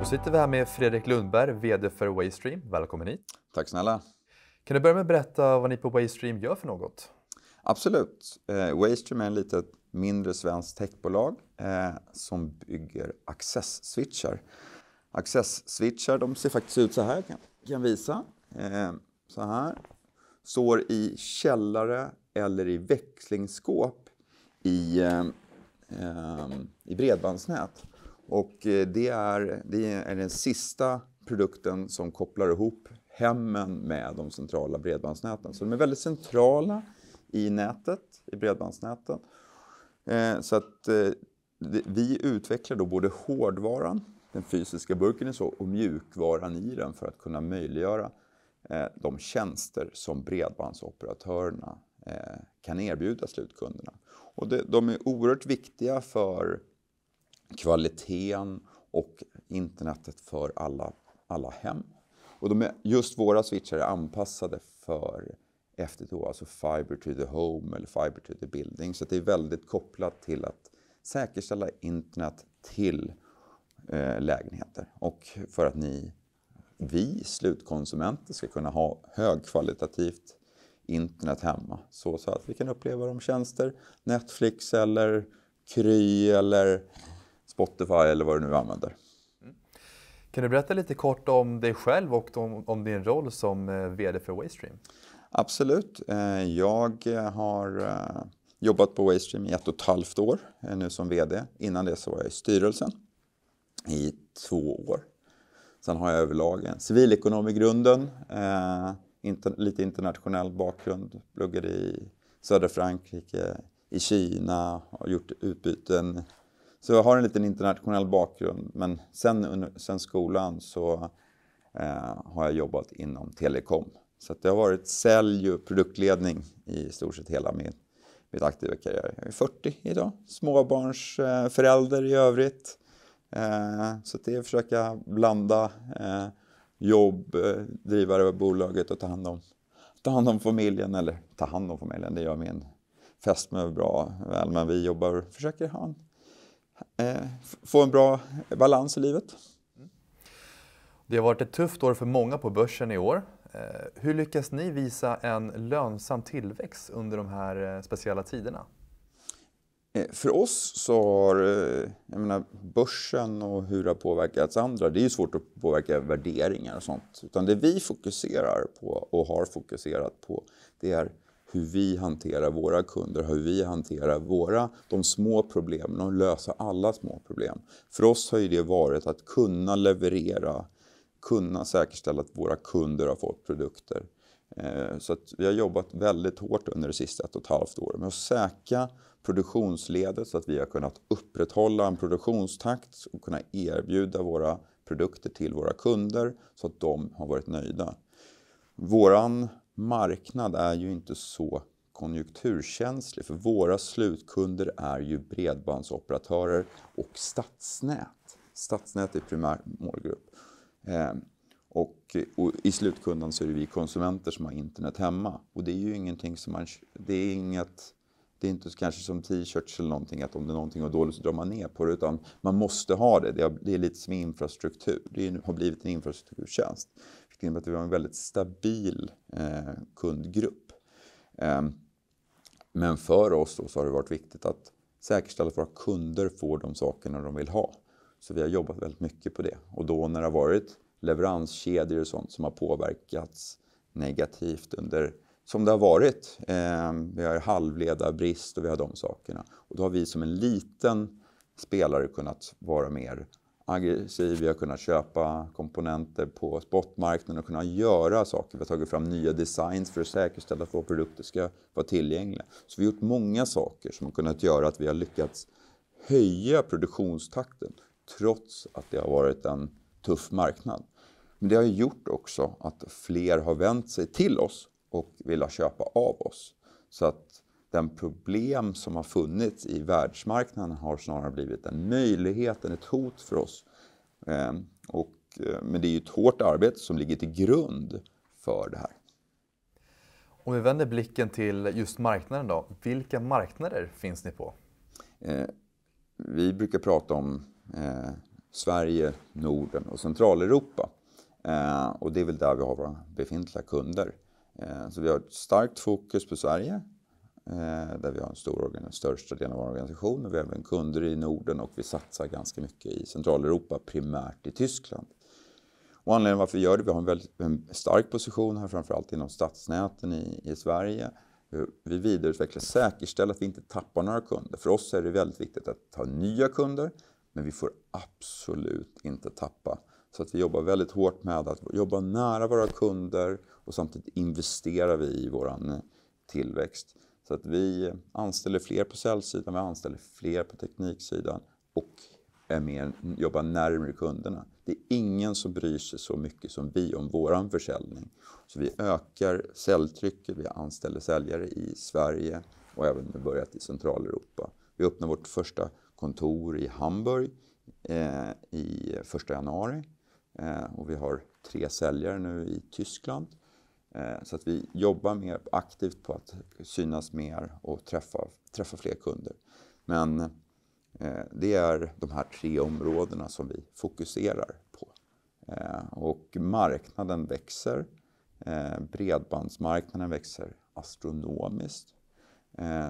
Då sitter vi här med Fredrik Lundberg, VD för Waystream. Välkommen hit! Tack snälla! Kan du börja med att berätta vad ni på Waystream gör för något? Absolut! Eh, Waystream är ett litet mindre svenskt techbolag eh, som bygger access-switchar. Access-switchar de ser faktiskt ut så här, jag kan, kan visa. Eh, så här. Står i källare eller i växlingsskåp i, i bredbandsnät. Och eh, det är, det är den sista produkten som kopplar ihop hemmen med de centrala bredbandsnäten. Så de är väldigt centrala i nätet, i bredbandsnäten. Eh, så att eh, vi utvecklar då både hårdvaran, den fysiska burken är så, och mjukvaran i den för att kunna möjliggöra de tjänster som bredbandsoperatörerna kan erbjuda slutkunderna. Och de är oerhört viktiga för kvaliteten och internetet för alla, alla hem. Och de är, just våra switchar är anpassade för FTTH, alltså Fiber to the Home eller Fiber to the Building. Så det är väldigt kopplat till att säkerställa internet till eh, lägenheter och för att ni, vi slutkonsumenter, ska kunna ha högkvalitativt internet hemma. Så, så att vi kan uppleva de tjänster, Netflix eller Kry eller Spotify eller vad du nu använder. Mm. Kan du berätta lite kort om dig själv och om, om din roll som eh, VD för Waystream? Absolut. Eh, jag eh, har jobbat på Waystream i ett och ett halvt år nu som VD. Innan det så var jag i styrelsen i två år. Sen har jag överlag en civilekonom i grunden, lite internationell bakgrund, pluggade i södra Frankrike, i Kina, har gjort utbyten så jag har en liten internationell bakgrund men sen, under, sen skolan så eh, har jag jobbat inom telekom. Så det har varit sälj och produktledning i stort sett hela min, mitt aktiva karriär. Jag är 40 idag, småbarnsförälder eh, i övrigt. Eh, så det är att försöka blanda eh, jobb, eh, driva över bolaget och ta hand om, ta hand om familjen. Eller ta hand om familjen, det gör min fästmö bra väl. Men vi jobbar, försöker ha en Eh, få en bra balans i livet. Det har varit ett tufft år för många på börsen i år. Eh, hur lyckas ni visa en lönsam tillväxt under de här eh, speciella tiderna? För oss så har jag menar, börsen och hur det har påverkats andra, det är ju svårt att påverka värderingar och sånt. Utan det vi fokuserar på och har fokuserat på, det är hur vi hanterar våra kunder, hur vi hanterar våra, de små problemen och lösa alla små problem. För oss har ju det varit att kunna leverera, kunna säkerställa att våra kunder har fått produkter. Eh, så vi har jobbat väldigt hårt under det sista ett och ett halvt året med att säkra produktionsledet så att vi har kunnat upprätthålla en produktionstakt och kunna erbjuda våra produkter till våra kunder så att de har varit nöjda. Våran marknad är ju inte så konjunkturkänslig för våra slutkunder är ju bredbandsoperatörer och stadsnät. Stadsnät är primär målgrupp. Ehm, och, och, i slutkunden så är det vi konsumenter som har internet hemma. Och det är ju ingenting som man... Det är inget... Det är inte kanske som t-shirts eller någonting, att om det är någonting och dåligt så drar man ner på det. Utan man måste ha det. Det är lite som infrastruktur. Det har blivit en infrastrukturtjänst vilket innebär att vi har en väldigt stabil eh, kundgrupp. Ehm, men för oss då så har det varit viktigt att säkerställa att våra kunder får de sakerna de vill ha. Så vi har jobbat väldigt mycket på det. Och då när det har varit leveranskedjor och sånt som har påverkats negativt under som det har varit. Ehm, vi har halvledarbrist och vi har de sakerna. Och då har vi som en liten spelare kunnat vara mer aggressiv, vi har kunnat köpa komponenter på spotmarknaden och kunnat göra saker. Vi har tagit fram nya designs för att säkerställa att våra produkter ska vara tillgängliga. Så vi har gjort många saker som har kunnat göra att vi har lyckats höja produktionstakten trots att det har varit en tuff marknad. Men det har gjort också att fler har vänt sig till oss och vill köpa av oss. Så att den problem som har funnits i världsmarknaden har snarare blivit en möjlighet än ett hot för oss. Ehm, och, eh, men det är ju ett hårt arbete som ligger till grund för det här. Om vi vänder blicken till just marknaden då. Vilka marknader finns ni på? Eh, vi brukar prata om eh, Sverige, Norden och Centraleuropa. Eh, och det är väl där vi har våra befintliga kunder. Eh, så vi har ett starkt fokus på Sverige Eh, där vi har en stor största delen av vår organisation. Vi har även kunder i Norden och vi satsar ganska mycket i Centraleuropa, primärt i Tyskland. Och anledningen varför vi gör det, vi har en väldigt en stark position här, framförallt inom stadsnäten i, i Sverige. Vi vidareutvecklar, säkerställer att vi inte tappar några kunder. För oss är det väldigt viktigt att ta nya kunder, men vi får absolut inte tappa. Så att vi jobbar väldigt hårt med att jobba nära våra kunder och samtidigt investerar vi i vår eh, tillväxt. Så att vi anställer fler på säljsidan, vi anställer fler på tekniksidan och är mer, jobbar närmare kunderna. Det är ingen som bryr sig så mycket som vi om vår försäljning. Så vi ökar säljtrycket, vi anställer säljare i Sverige och även nu börjat i Centraleuropa. Vi öppnar vårt första kontor i Hamburg eh, i 1 januari eh, och vi har tre säljare nu i Tyskland Eh, så att vi jobbar mer aktivt på att synas mer och träffa, träffa fler kunder. Men eh, det är de här tre områdena som vi fokuserar på. Eh, och marknaden växer. Bredbandsmarknaden växer astronomiskt.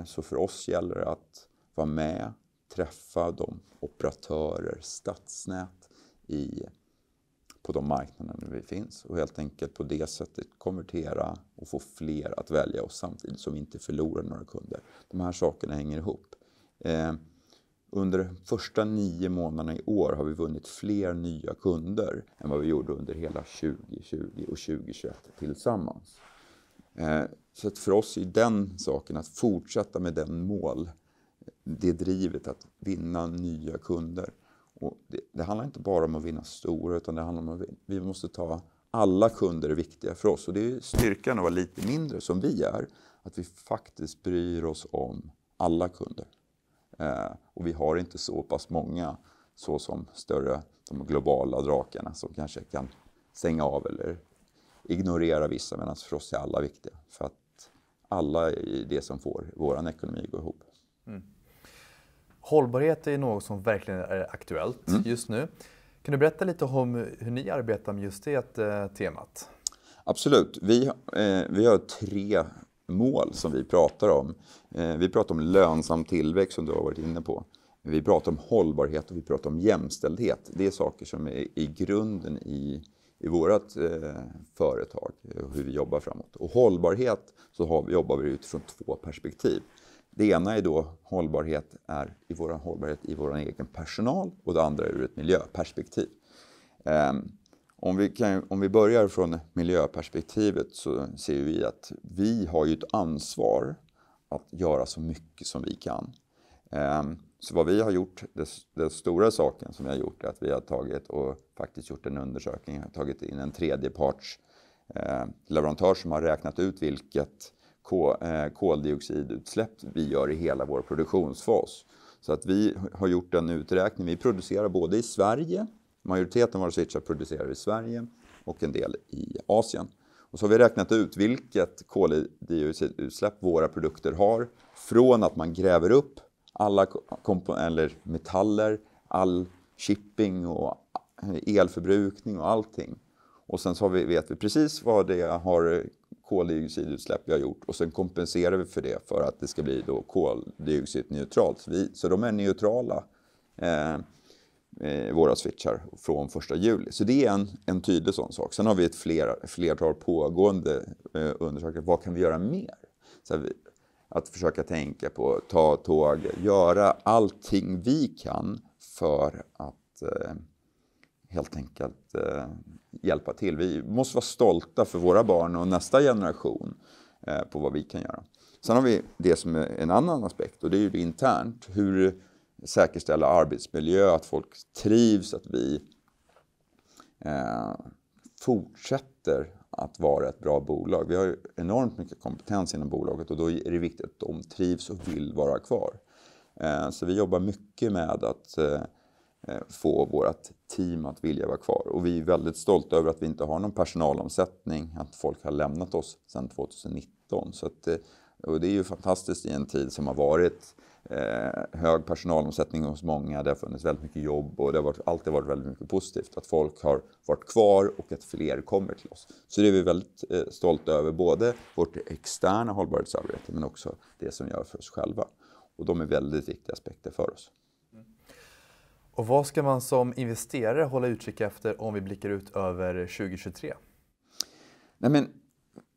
Så för oss gäller det att vara med, träffa de operatörer, stadsnät i på de marknaderna vi finns och helt enkelt på det sättet konvertera och få fler att välja oss samtidigt som vi inte förlorar några kunder. De här sakerna hänger ihop. Eh, under de första nio månaderna i år har vi vunnit fler nya kunder än vad vi gjorde under hela 2020 och 2021 tillsammans. Eh, så att för oss är den saken att fortsätta med den mål, det drivet att vinna nya kunder det, det, handlar inte bara om att vinna stora, utan det handlar om att vi måste ta... Alla kunder är viktiga för oss och det är styrkan att vara lite mindre som vi är. Att vi faktiskt bryr oss om alla kunder. Eh, och vi har inte så pass många så som större, de globala drakarna som kanske kan stänga av eller ignorera vissa medan för oss är alla viktiga. För att alla är det som får vår ekonomi att gå ihop. Mm. Hållbarhet är något som verkligen är aktuellt mm. just nu. Kan du berätta lite om hur ni arbetar med just det eh, temat? Absolut. Vi, eh, vi har tre mål som vi pratar om. Eh, vi pratar om lönsam tillväxt som du har varit inne på. Vi pratar om hållbarhet och vi pratar om jämställdhet. Det är saker som är i grunden i, i vårt eh, företag, eh, hur vi jobbar framåt. Och hållbarhet så har, jobbar vi utifrån två perspektiv. Det ena är då hållbarhet är i vår, hållbarhet i vår egen personal och det andra är ur ett miljöperspektiv. Ehm, om vi, kan, om vi börjar från miljöperspektivet så ser vi att vi har ju ett ansvar att göra så mycket som vi kan. Ehm, så vad vi har gjort, den stora saken som vi har gjort är att vi har tagit och faktiskt gjort en undersökning, har tagit in en tredjeparts ehm, leverantör som har räknat ut vilket Eh, koldioxidutsläpp vi gör i hela vår produktionsfas. Så att vi har gjort en uträkning. Vi producerar både i Sverige, majoriteten av våra switchar producerar i Sverige och en del i Asien. Och så har vi räknat ut vilket koldioxidutsläpp våra produkter har från att man gräver upp alla eller metaller, all shipping och eh, elförbrukning och allting. Och sen så vi, vet vi precis vad det har koldioxidutsläpp vi har gjort och sen kompenserar vi för det för att det ska bli då koldioxidneutralt. Så de är neutrala, eh, eh våra switchar, från 1 juli. Så det är en, en tydlig sån sak. Sen har vi ett fler, flertal pågående eh, undersökningar. Vad kan vi göra mer? Vi, att försöka tänka på, ta tåg, göra allting vi kan för att eh, helt enkelt eh, hjälpa till. Vi måste vara stolta för våra barn och nästa generation eh, på vad vi kan göra. Sen har vi det som är en annan aspekt och det är ju det internt. Hur säkerställa arbetsmiljö, att folk trivs, att vi eh, fortsätter att vara ett bra bolag. Vi har ju enormt mycket kompetens inom bolaget och då är det viktigt att de trivs och vill vara kvar. Eh, så vi jobbar mycket med att eh, Eh, få vårt team att vilja vara kvar. Och vi är väldigt stolta över att vi inte har någon personalomsättning, att folk har lämnat oss sedan 2019. Så att, eh, och det är ju fantastiskt i en tid som har varit eh, hög personalomsättning hos många, det har funnits väldigt mycket jobb och det har varit, alltid varit väldigt mycket positivt. Att folk har varit kvar och att fler kommer till oss. Så det är vi väldigt eh, stolta över, både vårt externa hållbarhetsarbete men också det som vi gör för oss själva. Och de är väldigt viktiga aspekter för oss. Och vad ska man som investerare hålla utkik efter om vi blickar ut över 2023? Nej, men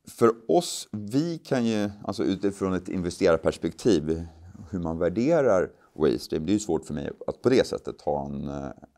för oss, vi kan ju, alltså utifrån ett investerarperspektiv, hur man värderar Waystream, det är ju svårt för mig att på det sättet ha en,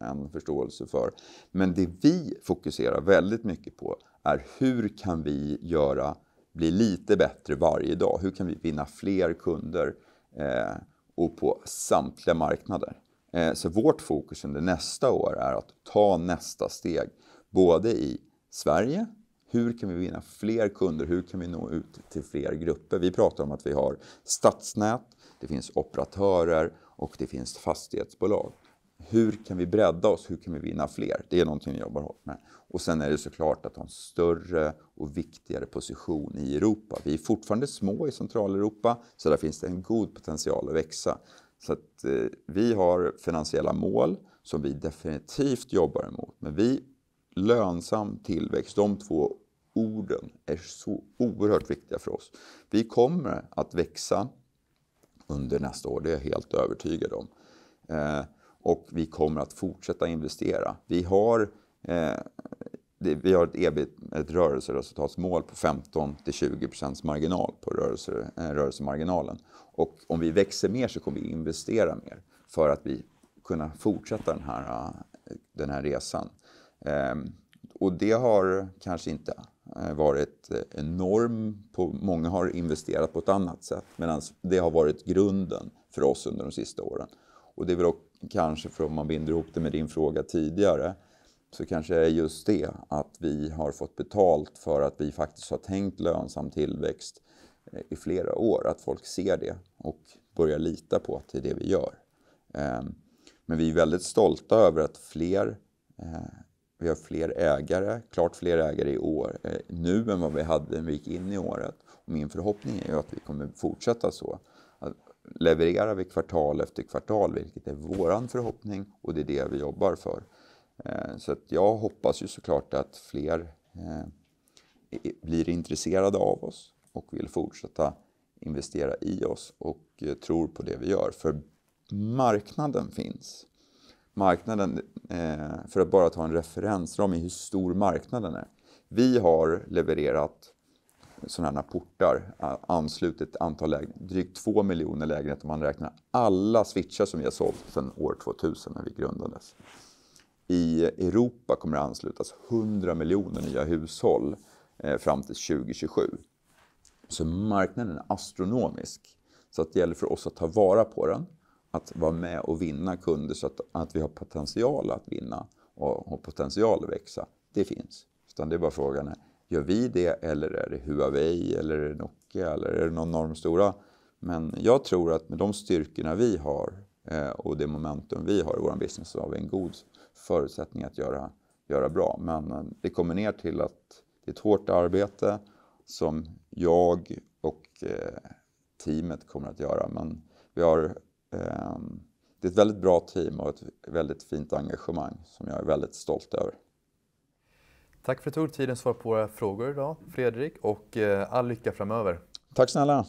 en förståelse för. Men det vi fokuserar väldigt mycket på är hur kan vi göra, bli lite bättre varje dag? Hur kan vi vinna fler kunder eh, och på samtliga marknader? Eh, så vårt fokus under nästa år är att ta nästa steg, både i Sverige, hur kan vi vinna fler kunder, hur kan vi nå ut till fler grupper? Vi pratar om att vi har stadsnät, det finns operatörer och det finns fastighetsbolag. Hur kan vi bredda oss? Hur kan vi vinna fler? Det är någonting vi jobbar hårt med. Och sen är det såklart att ha en större och viktigare position i Europa. Vi är fortfarande små i Centraleuropa, så där finns det en god potential att växa. Så att eh, vi har finansiella mål som vi definitivt jobbar emot. Men vi, lönsam tillväxt, de två orden är så oerhört viktiga för oss. Vi kommer att växa under nästa år, det är jag helt övertygad om. Eh, och vi kommer att fortsätta investera. Vi har eh, vi har ett, EBIT, ett rörelseresultatsmål på 15 till 20 marginal på rörelse, eh, rörelsemarginalen. Och om vi växer mer så kommer vi investera mer för att vi kunna fortsätta den här, eh, den här resan. Ehm, och det har kanske inte eh, varit enorm. På, många har investerat på ett annat sätt medan det har varit grunden för oss under de sista åren. Och det är väl kanske, för om man binder ihop det med din fråga tidigare, så kanske det är just det att vi har fått betalt för att vi faktiskt har tänkt lönsam tillväxt eh, i flera år. Att folk ser det och börjar lita på att det är det vi gör. Ehm, men vi är väldigt stolta över att fler, eh, vi har fler ägare, klart fler ägare i år, eh, nu än vad vi hade när vi gick in i året. Och min förhoppning är ju att vi kommer fortsätta så. Levererar vi kvartal efter kvartal, vilket är vår förhoppning och det är det vi jobbar för, Eh, så att jag hoppas ju såklart att fler eh, blir intresserade av oss och vill fortsätta investera i oss och eh, tror på det vi gör. För marknaden finns. Marknaden, för att bara ta en referensram i hur stor marknaden är. Vi har levererat sådana här portar, anslutit ett antal lägenheter, drygt 2 miljoner lägenheter om man räknar alla switchar som vi har sålt sedan år 2000 när vi grundades. I Europa kommer det anslutas 100 miljoner nya hushåll eh, fram till 2027. Så marknaden är astronomisk. Så att det gäller för oss att ta vara på den, att vara med och vinna kunder så att, att vi har potential att vinna och har potential att växa. Det finns. Utan det är bara frågan, gör vi det eller är det Huawei eller är det Nokia eller är det någon av de stora? Men jag tror att med de styrkorna vi har eh, och det momentum vi har i vår business så har vi en god förutsättningar att göra, göra bra. Men eh, det kommer ner till att det är ett hårt arbete som jag och eh, teamet kommer att göra. Men vi har, ehm, det är ett väldigt bra team och ett väldigt fint engagemang som jag är väldigt stolt över. Tack för att du tog tiden att svara på våra frågor idag, Fredrik, och eh, all lycka framöver. Tack snälla!